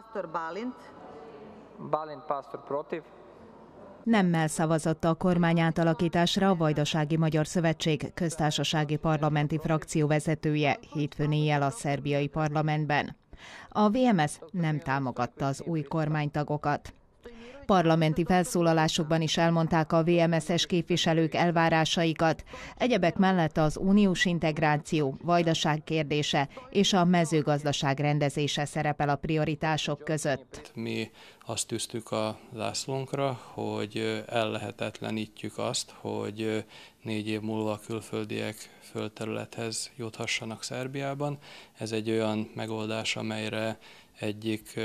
Pastor Balint. Balint Pastor protiv. Nemmel szavazott a kormány átalakításra a Vajdasági Magyar Szövetség köztársasági parlamenti frakció vezetője hétfőn éjjel a szerbiai parlamentben. A VMS nem támogatta az új kormánytagokat. Parlamenti felszólalásokban is elmondták a VMSZ-es képviselők elvárásaikat. Egyebek mellett az uniós integráció, vajdaság kérdése és a mezőgazdaság rendezése szerepel a prioritások között. Mi azt tűztük a zászlónkra, hogy ellehetetlenítjük azt, hogy négy év múlva a külföldiek földterülethez juthassanak Szerbiában. Ez egy olyan megoldás, amelyre egyik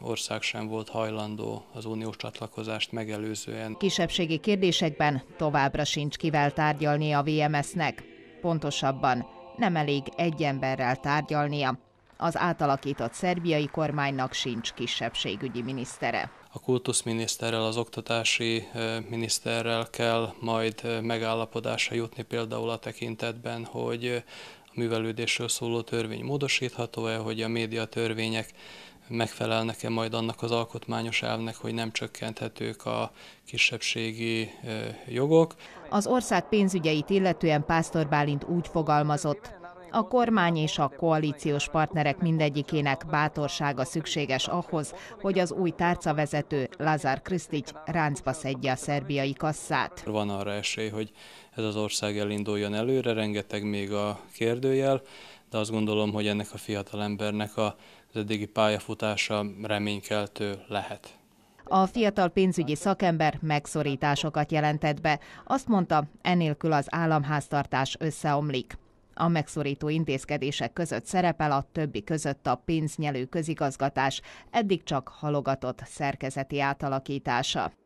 ország sem volt hajlandó az uniós csatlakozást megelőzően. Kisebbségi kérdésekben továbbra sincs kivel tárgyalni a VMS-nek. Pontosabban nem elég egy emberrel tárgyalnia. Az átalakított szerbiai kormánynak sincs kisebbségügyi minisztere. A kultuszminiszterrel, az oktatási miniszterrel kell majd megállapodásra jutni például a tekintetben, hogy a művelődésről szóló törvény módosítható-e, hogy a médiatörvények megfelelnek-e majd annak az alkotmányos elvnek, hogy nem csökkenthetők a kisebbségi jogok. Az ország pénzügyeit illetően Pásztor Bálint úgy fogalmazott, a kormány és a koalíciós partnerek mindegyikének bátorsága szükséges ahhoz, hogy az új tárcavezető Lázár Krisztics ráncba szedje a szerbiai kasszát. Van arra esély, hogy ez az ország elinduljon előre, rengeteg még a kérdőjel, de azt gondolom, hogy ennek a fiatalembernek az eddigi pályafutása reménykeltő lehet. A fiatal pénzügyi szakember megszorításokat jelentett be. Azt mondta, enélkül az államháztartás összeomlik. A megszorító intézkedések között szerepel a többi között a pénznyelő közigazgatás, eddig csak halogatott szerkezeti átalakítása.